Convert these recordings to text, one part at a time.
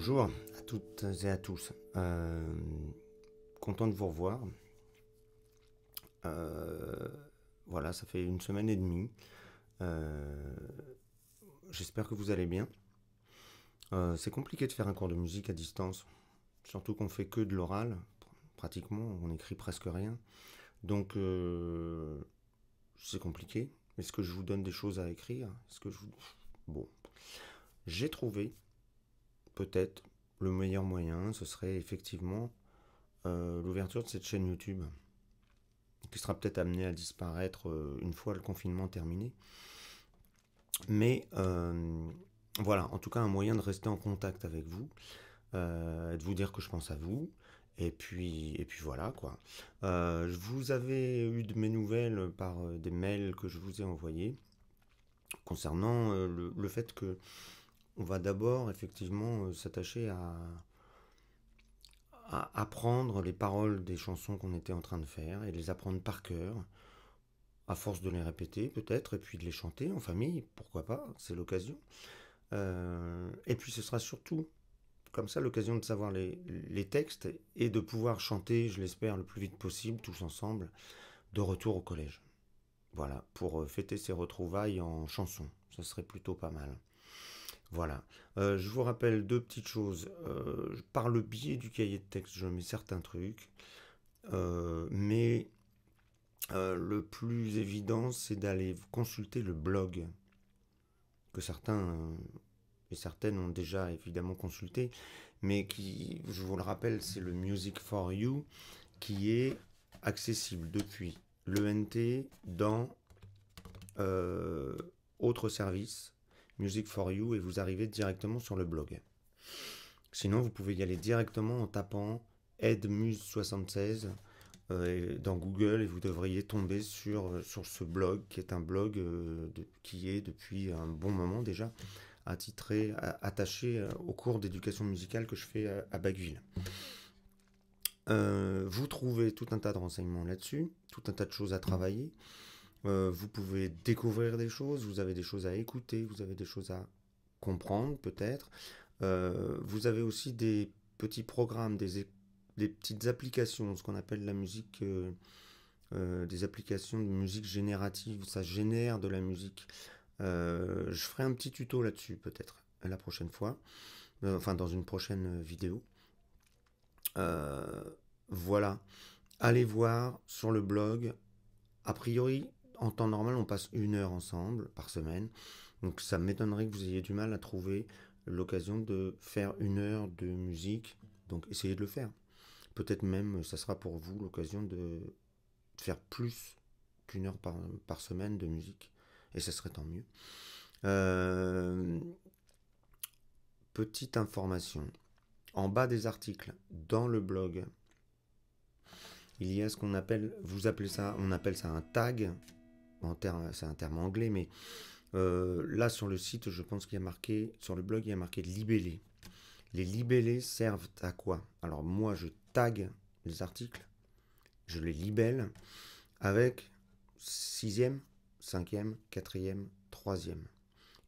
Bonjour à toutes et à tous. Euh, content de vous revoir. Euh, voilà, ça fait une semaine et demie. Euh, j'espère que vous allez bien. C'est compliqué de faire un cours de musique à distance, surtout qu'on fait que de l'oral, pratiquement, on écrit presque rien. Donc c'est compliqué. Est-ce que je vous donne des choses à écrire ce que je vous... Bon. J'ai trouvé peut-être le meilleur moyen, ce serait effectivement euh, l'ouverture de cette chaîne YouTube, qui sera peut-être amenée à disparaître euh, une fois le confinement terminé. Mais euh, voilà, en tout cas, un moyen de rester en contact avec vous, de vous dire que je pense à vous. Et puis, et puis voilà quoi. je vous avais eu de mes nouvelles par des mails que je vous ai envoyés concernant le, fait que on va d'abord effectivement euh, s'attacher à, apprendre les paroles des chansons qu'on était en train de faire et les apprendre par cœur, à force de les répéter peut-être, et puis de les chanter en famille, pourquoi pas, c'est l'occasion. Euh, et puis ce sera surtout comme ça l'occasion de savoir les, les, textes et de pouvoir chanter, je l'espère, le plus vite possible, tous ensemble, de retour au collège. Voilà, pour euh, fêter ces retrouvailles en chansons, ce serait plutôt pas mal. Voilà. Euh, je vous rappelle deux petites choses. Euh, par le biais du cahier de texte, je mets certains trucs. Euh, mais le plus évident, c'est d'aller consulter le blog que certains et certaines ont déjà évidemment consulté, mais qui, je vous le rappelle, c'est le Music for You qui est accessible depuis l'ENT dans autres services Music for You et vous arrivez directement sur le blog. Sinon, vous pouvez y aller directement en tapant edmuse 76 euh, dans Google et vous devriez tomber sur, euh, sur ce blog qui est un blog euh, qui est depuis un bon moment déjà attitré, attaché au cours d'éducation musicale que je fais à, Bagville. vous trouvez tout un tas de renseignements là-dessus, tout un tas de choses à travailler. Euh, vous pouvez découvrir des choses, vous avez des choses à écouter, vous avez des choses à comprendre peut-être. Euh, vous avez aussi des petits programmes, des, petites applications, ce qu'on appelle la musique, euh, des applications de musique générative, ça génère de la musique. je ferai un petit tuto là-dessus peut-être la prochaine fois, enfin dans une prochaine vidéo. voilà, allez voir sur le blog. A priori, en temps normal, on passe une heure ensemble par semaine. Donc ça m'étonnerait que vous ayez du mal à trouver l'occasion de faire une heure de musique. Donc essayez de le faire. Peut-être même ça sera pour vous l'occasion de faire plus qu'une heure par, semaine de musique. Et ça serait tant mieux. Euh, petite information. En bas des articles, dans le blog, il y a ce qu'on appelle, vous appelez ça, on appelle ça un tag c'est un terme anglais, mais euh, là sur le site, je pense qu'il y a marqué, sur le blog, il y a marqué libellé. Les libellés servent à quoi Alors moi, je tag les articles, je les libelle avec sixième, cinquième, quatrième, troisième.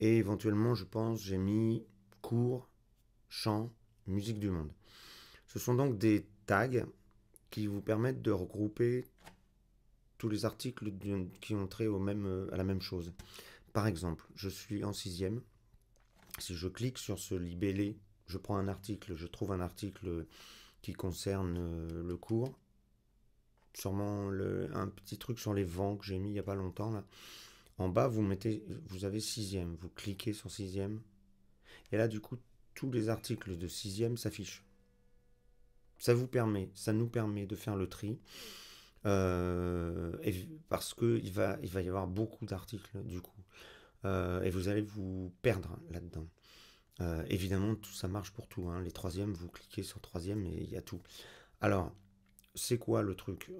Et éventuellement, je pense, j'ai mis cours, chant, musique du monde. Ce sont donc des tags qui vous permettent de regrouper tous les articles qui ont trait au même, euh, à la même chose. Par exemple, je suis en sixième. Si je clique sur ce libellé, je prends un article, je trouve un article qui concerne euh, le cours. Sûrement un petit truc sur les vents que j'ai mis il n'y a pas longtemps En bas, vous mettez, vous avez sixième, vous cliquez sur sixième, et là du coup tous les articles de sixième s'affichent. Ça vous permet, ça nous permet de faire le tri euh, parce qu'il va, il va y avoir beaucoup d'articles du coup. Euh, et vous allez vous perdre là-dedans. Euh, évidemment, tout ça marche pour tout. Hein. Les troisièmes, vous cliquez sur troisième et il y a tout. Alors, c'est quoi le truc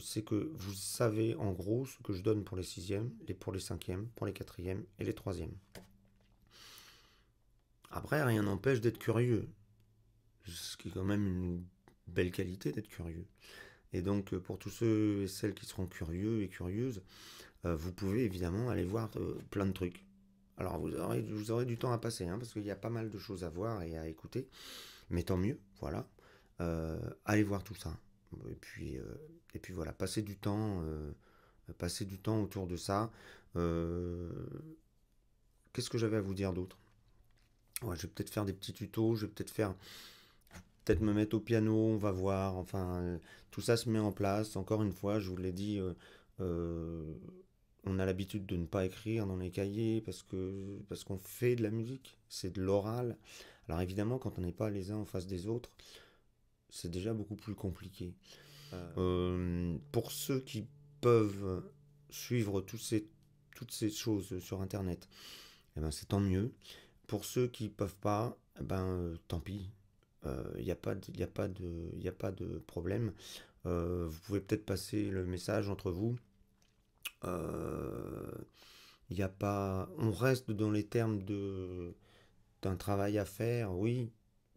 C'est que vous savez en gros ce que je donne pour les sixièmes, les pour les cinquièmes, pour les quatrièmes et les troisièmes. Après, rien n'empêche d'être curieux. Ce qui est quand même une belle qualité d'être curieux. Et donc, euh, pour tous ceux et celles qui seront curieux et curieuses, euh, vous pouvez évidemment aller voir euh, plein de trucs. Alors, vous aurez, du temps à passer, hein, parce qu'il y a pas mal de choses à voir et à écouter. Mais tant mieux, voilà. allez voir tout ça. Et puis, et puis voilà, passez du temps, du temps autour de ça. Qu'est-ce que j'avais à vous dire d'autre ouais, Je vais peut-être faire des petits tutos, je vais peut-être faire peut-être me mettre au piano, on va voir. Enfin, euh, tout ça se met en place. Encore une fois, je vous l'ai dit, euh, euh, on a l'habitude de ne pas écrire dans les cahiers parce que parce qu'on fait de la musique, c'est de l'oral. Alors évidemment, quand on n'est pas les uns en face des autres, c'est déjà beaucoup plus compliqué. pour ceux qui peuvent suivre ces, toutes ces choses sur Internet, eh ben, c'est tant mieux. Pour ceux qui ne peuvent pas, eh ben, tant pis il euh, n'y a, pas de, a, problème. Euh, vous pouvez peut-être passer le message entre vous. Il euh, a pas. On reste dans les termes d'un travail à faire, oui,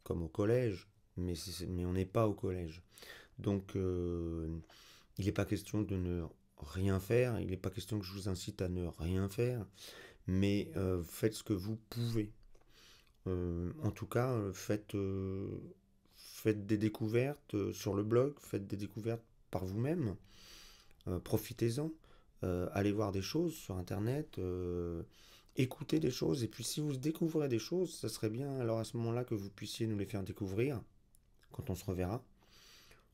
comme au collège, mais, mais on n'est pas au collège. Donc, il n'est pas question de ne rien faire, il n'est pas question que je vous incite à ne rien faire, mais faites ce que vous pouvez. Euh, en tout cas, euh, euh, faites, des découvertes sur le blog, faites des découvertes par vous-même, profitez-en, allez voir des choses sur Internet écoutez des choses. Et puis si vous découvrez des choses, ça serait bien alors à ce moment-là que vous puissiez nous les faire découvrir quand on se reverra.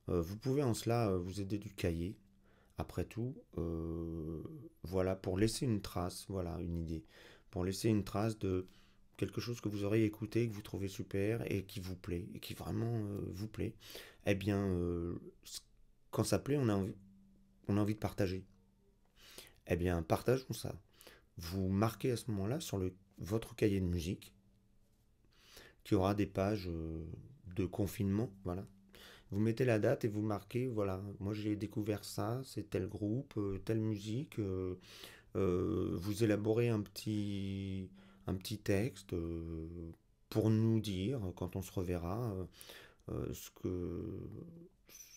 vous pouvez en cela vous aider du cahier. Après tout, voilà, pour laisser une trace, voilà, une idée. Pour laisser une trace de quelque chose que vous aurez écouté, que vous trouvez super et qui vous plaît, et qui vraiment euh, vous plaît, eh bien, euh, quand ça plaît, on a, envie, on a envie de partager. Eh bien, partageons ça. Vous marquez à ce moment-là sur le, votre cahier de musique, qui aura des pages euh, de confinement, voilà. Vous mettez la date et vous marquez, voilà, moi j'ai découvert ça, c'est tel groupe, telle musique. vous élaborez un petit un petit texte euh, pour nous dire, quand on se reverra, euh, euh, ce, que,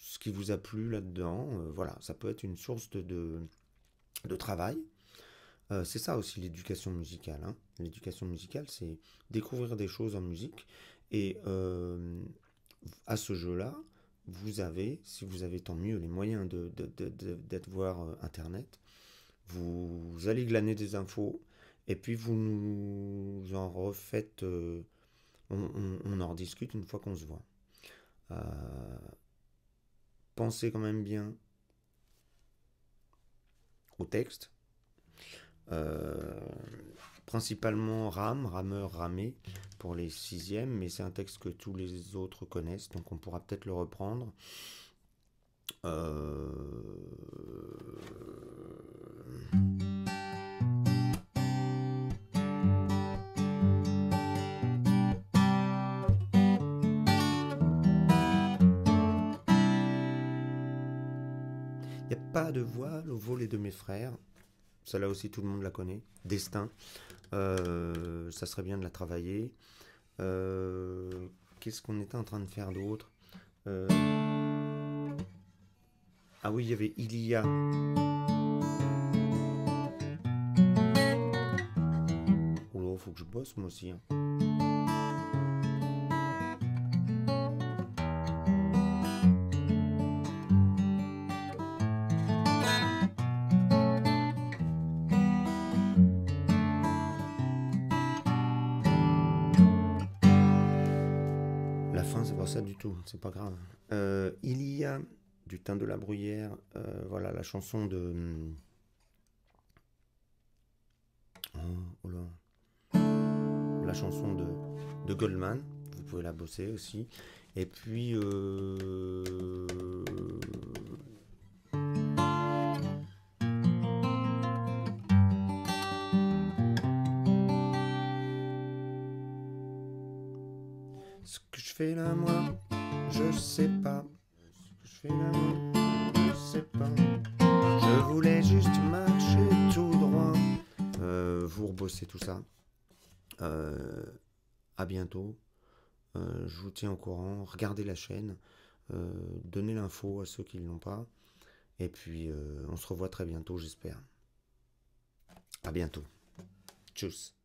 ce qui vous a plu là-dedans. voilà, ça peut être une source de, de, travail. c'est ça aussi l'éducation musicale. Hein. L'éducation musicale, c'est découvrir des choses en musique. Et à ce jeu-là, vous avez, si vous avez tant mieux, les moyens de, d'être voir Internet. Vous allez glaner des infos, et puis vous nous en refaites, euh, on, en rediscute une fois qu'on se voit. Euh, pensez quand même bien au texte. Euh, principalement RAM, rameur, ramé pour les sixièmes, mais c'est un texte que tous les autres connaissent, donc on pourra peut-être le reprendre. pas de voile au volet de mes frères. Celle-là aussi, tout le monde la connaît. Destin. Euh, ça serait bien de la travailler. Euh, qu'est-ce qu'on était en train de faire d'autre euh, Ah oui, il y avait Ilia. Oh là, faut que je bosse moi aussi. Hein. ça mm. du tout, c'est pas grave. Euh, il y a du teint de la bruyère, euh, voilà la chanson de. Hmm, oh, oh la chanson de, de Goldman, vous pouvez la bosser aussi. Et puis. Euh, je Je voulais juste marcher tout droit. Euh, vous rebossez tout ça. A euh, à bientôt. Euh, je vous tiens au courant. Regardez la chaîne. donnez l'info à ceux qui ne l'ont pas. Et puis, on se revoit très bientôt, j'espère. À bientôt. Tchuss.